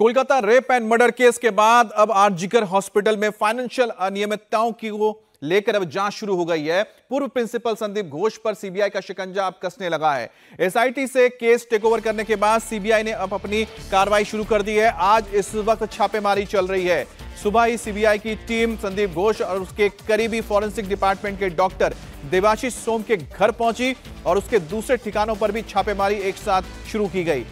Kolkata rape and murder case के बाद अब जिकर हॉस्पिटल में फाइनेंशियल अनियमितताओं की वो लेकर अब जांच शुरू हो गई है पूर्व प्रिंसिपल संदीप घोष पर सीबीआई का शिकंजा अब कसने लगा है एसआईटी से केस टेकओवर करने के बाद सीबीआई ने अब अपनी कार्रवाई शुरू कर दी है आज इस वक्त छापेमारी चल रही है सुबह ही सीबीआई की टीम संदीप घोष और उसके करीबी फॉरेंसिक डिपार्टमेंट के डॉक्टर देवाशीष सोम के घर पहुंची और उसके दूसरे ठिकानों पर भी छापेमारी एक साथ शुरू की गई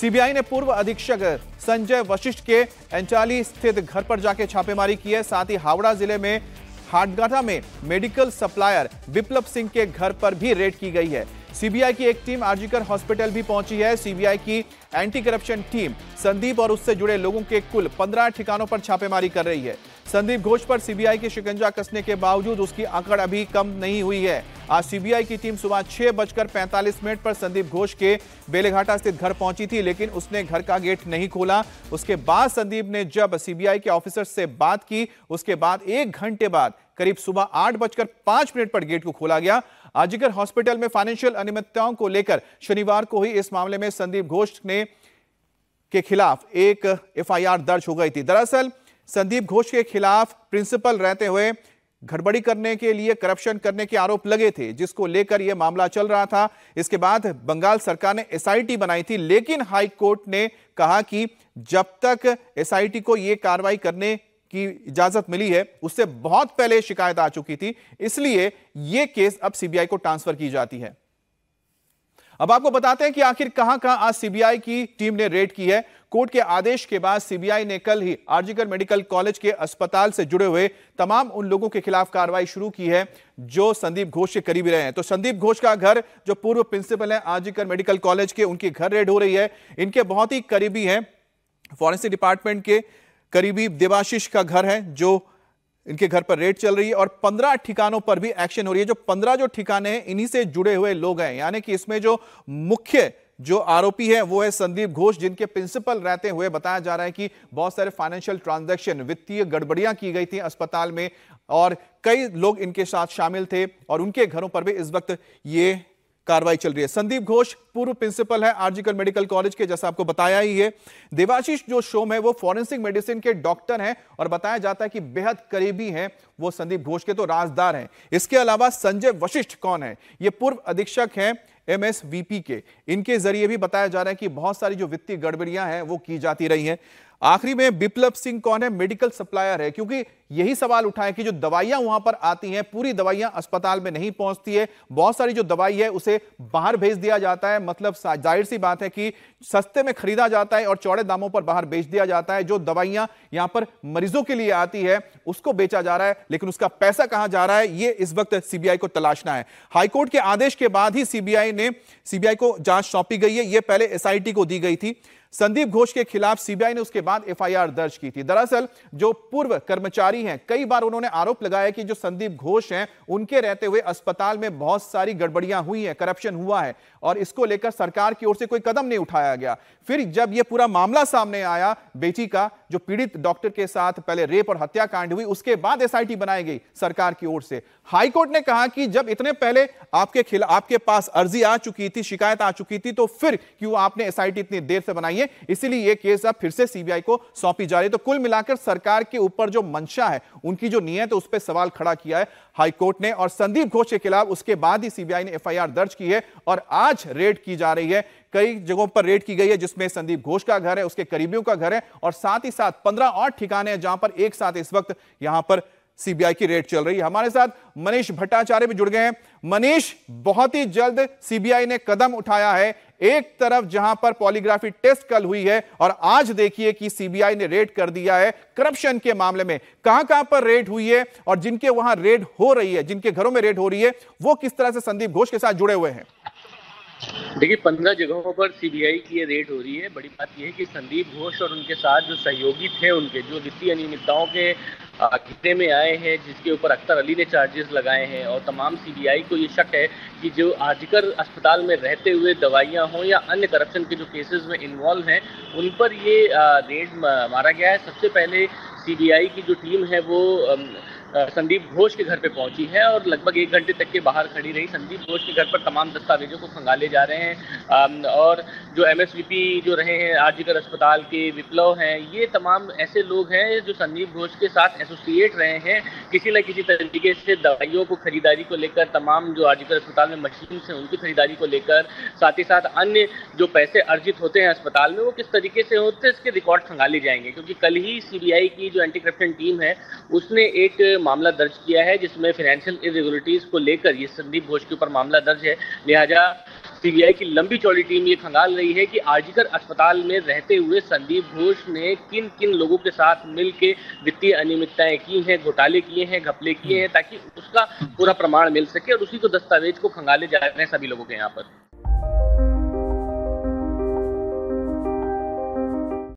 सीबीआई ने पूर्व अधीक्षक संजय वशिष्ठ के एंचाली स्थित घर पर जाके छापेमारी की है साथ ही हावड़ा जिले में हाटगाठा में मेडिकल सप्लायर विप्लव सिंह के घर पर भी रेड की गई है सीबीआई की एक टीम आरजीकर हॉस्पिटल भी पहुंची है सीबीआई की एंटी करप्शन टीम संदीप और उससे जुड़े लोगों के कुल पंद्रह ठिकानों पर छापेमारी कर रही है संदीप घोष पर सीबीआई के शिकंजा कसने के बावजूद उसकी आंकड़ अभी कम नहीं हुई है आज सीबीआई की टीम सुबह छह बजकर पैंतालीस मिनट पर संदीप घोष के बेलेघाटा स्थित घर पहुंची थी लेकिन उसने घर का गेट नहीं खोला उसके बाद संदीप ने जब सीबीआई के ऑफिसर से बात की उसके बाद एक घंटे बाद करीब सुबह आठ बजकर पांच मिनट पर गेट को खोला गया आजीगर हॉस्पिटल में फाइनेंशियल अनियमितताओं को लेकर शनिवार को ही इस मामले में संदीप घोष ने के खिलाफ एक एफआईआर दर्ज हो गई थी दरअसल संदीप घोष के खिलाफ प्रिंसिपल रहते हुए गड़बड़ी करने के लिए करप्शन करने के आरोप लगे थे जिसको लेकर यह मामला चल रहा था इसके बाद बंगाल सरकार ने एसआईटी बनाई थी लेकिन हाई कोर्ट ने कहा कि जब तक एसआईटी को यह कार्रवाई करने की इजाजत मिली है उससे बहुत पहले शिकायत आ चुकी थी इसलिए यह केस अब सीबीआई को ट्रांसफर की जाती है अब आपको बताते हैं कि आखिर कहां कहां आज सीबीआई की टीम ने रेड की है कोर्ट के आदेश के बाद सीबीआई ने कल ही आरजीकर मेडिकल कॉलेज के अस्पताल से जुड़े हुए तमाम उन लोगों के खिलाफ कार्रवाई शुरू की है जो संदीप घोष के करीबी रहे हैं तो संदीप घोष का घर जो पूर्व प्रिंसिपल है आरजीकर मेडिकल कॉलेज के उनके घर रेड हो रही है इनके बहुत ही करीबी है फॉरेंसिक डिपार्टमेंट के करीबी देवाशीष का घर है जो इनके घर पर रेड चल रही है और 15 ठिकानों पर भी एक्शन हो रही है जो 15 जो ठिकाने हैं इन्हीं से जुड़े हुए लोग हैं यानी कि इसमें जो मुख्य जो आरोपी है वो है संदीप घोष जिनके प्रिंसिपल रहते हुए बताया जा रहा है कि बहुत सारे फाइनेंशियल ट्रांजैक्शन वित्तीय गड़बड़ियां की गई थी अस्पताल में और कई लोग इनके साथ शामिल थे और उनके घरों पर भी इस वक्त ये कार्रवाई चल रही है संदीप घोष पूर्व प्रिंसिपल है आरजीकर मेडिकल कॉलेज के जैसा आपको बताया ही है देवाशीष जो शोम है वो फॉरेंसिक मेडिसिन के डॉक्टर हैं और बताया जाता है कि बेहद करीबी हैं वो संदीप घोष के तो राजदार हैं इसके अलावा संजय वशिष्ठ कौन है ये पूर्व अधीक्षक हैं एमएसवीपी के इनके जरिए भी बताया जा रहा है कि बहुत सारी जो वित्तीय गड़बड़ियां हैं वो की जाती रही हैं आखिरी में बिप्लब सिंह कौन है मेडिकल सप्लायर है क्योंकि यही सवाल उठाए कि जो दवाइयां वहां पर आती हैं पूरी दवाइयां अस्पताल में नहीं पहुंचती है बहुत सारी जो दवाई है उसे बाहर भेज दिया जाता है मतलब जाहिर सी बात है कि सस्ते में खरीदा जाता है और चौड़े दामों पर बाहर बेच दिया जाता है जो दवाइयां यहां पर मरीजों के लिए आती है उसको बेचा जा रहा है लेकिन उसका पैसा कहां जा रहा है ये इस वक्त सीबीआई को तलाशना है हाईकोर्ट के आदेश के बाद ही सीबीआई ने सीबीआई को जांच सौंपी गई है यह पहले एसआईटी को दी गई थी संदीप घोष के खिलाफ सीबीआई ने उसके बाद एफआईआर दर्ज की थी दरअसल जो पूर्व कर्मचारी हैं कई बार उन्होंने आरोप लगाया कि जो संदीप घोष हैं उनके रहते हुए अस्पताल में बहुत सारी गड़बड़ियां हुई हैं करप्शन हुआ है और इसको लेकर सरकार की ओर से कोई कदम नहीं उठाया गया फिर जब यह पूरा मामला सामने आया बेटी का जो पीड़ित डॉक्टर के साथ पहले रेप और हत्याकांड हुई उसके बाद एस बनाई गई सरकार की ओर से हाईकोर्ट ने कहा कि जब इतने पहले आपके खिलाफ आपके पास अर्जी आ चुकी थी शिकायत आ चुकी थी तो फिर क्यों आपने एस इतनी देर से बनाई चाहिए इसीलिए यह केस अब फिर से सीबीआई को सौंपी जा रही है तो कुल मिलाकर सरकार के ऊपर जो मंशा है उनकी जो नियत तो उस पर सवाल खड़ा किया है हाईकोर्ट ने और संदीप घोष के खिलाफ उसके बाद ही सीबीआई ने एफआईआर दर्ज की है और आज रेड की जा रही है कई जगहों पर रेड की गई है जिसमें संदीप घोष का घर है उसके करीबियों का घर है और साथ ही साथ पंद्रह और ठिकाने हैं जहां पर एक साथ इस वक्त यहां पर सीबीआई की रेड चल रही है हमारे साथ मनीष भट्टाचार्य भी जुड़ गए हैं मनीष बहुत ही जल्द सीबीआई ने कदम उठाया है एक तरफ जहां पर पॉलीग्राफी टेस्ट कल हुई है और आज देखिए कि सीबीआई ने रेड कर दिया है करप्शन के मामले में कहां कहां पर रेड हुई है और जिनके वहां रेड हो रही है जिनके घरों में रेड हो रही है वो किस तरह से संदीप घोष के साथ जुड़े हुए हैं देखिए पंद्रह जगहों पर सीबीआई की ये रेड हो रही है बड़ी बात यह है कि संदीप घोष और उनके साथ जो सहयोगी थे उनके जो वित्तीय अनियमितताओं के खिते में आए हैं जिसके ऊपर अख्तर अली ने चार्जेस लगाए हैं और तमाम सीबीआई को ये शक है कि जो आजकर अस्पताल में रहते हुए दवाइयाँ हों या अन्य करप्शन के जो केसेस में इन्वॉल्व हैं उन पर ये रेड मारा गया है सबसे पहले सीबीआई की जो टीम है वो संदीप घोष के घर पे पहुंची है और लगभग एक घंटे तक के बाहर खड़ी रही संदीप घोष के घर पर तमाम दस्तावेजों को खंगाले जा रहे हैं और जो एम जो रहे हैं आरजीकर अस्पताल के विप्लव हैं ये तमाम ऐसे लोग हैं जो संदीप घोष के साथ एसोसिएट रहे हैं किसी न किसी तरीके से दवाइयों को खरीदारी को लेकर तमाम जो आरजीकर अस्पताल में मशीन हैं उनकी खरीदारी को लेकर साथ ही साथ अन्य जो पैसे अर्जित होते हैं अस्पताल में वो किस तरीके से होते हैं इसके रिकॉर्ड खंगाले जाएंगे क्योंकि कल ही सी की जो एंटी करप्शन टीम है उसने एक मामला दर्ज किया है जिसमें फाइनेंशियल इरेगुलरिटीज को लेकर ये संदीप घोष के ऊपर मामला दर्ज है लिहाजा सीबीआई की लंबी चौड़ी टीम ये खंगाल रही है कि आजीकर अस्पताल में रहते हुए संदीप घोष ने किन किन लोगों के साथ मिलकर वित्तीय अनियमितताएं की हैं घोटाले किए हैं घपले किए हैं ताकि उसका पूरा प्रमाण मिल सके और उसी को दस्तावेज को खंगाले जा रहे हैं सभी लोगों के यहाँ पर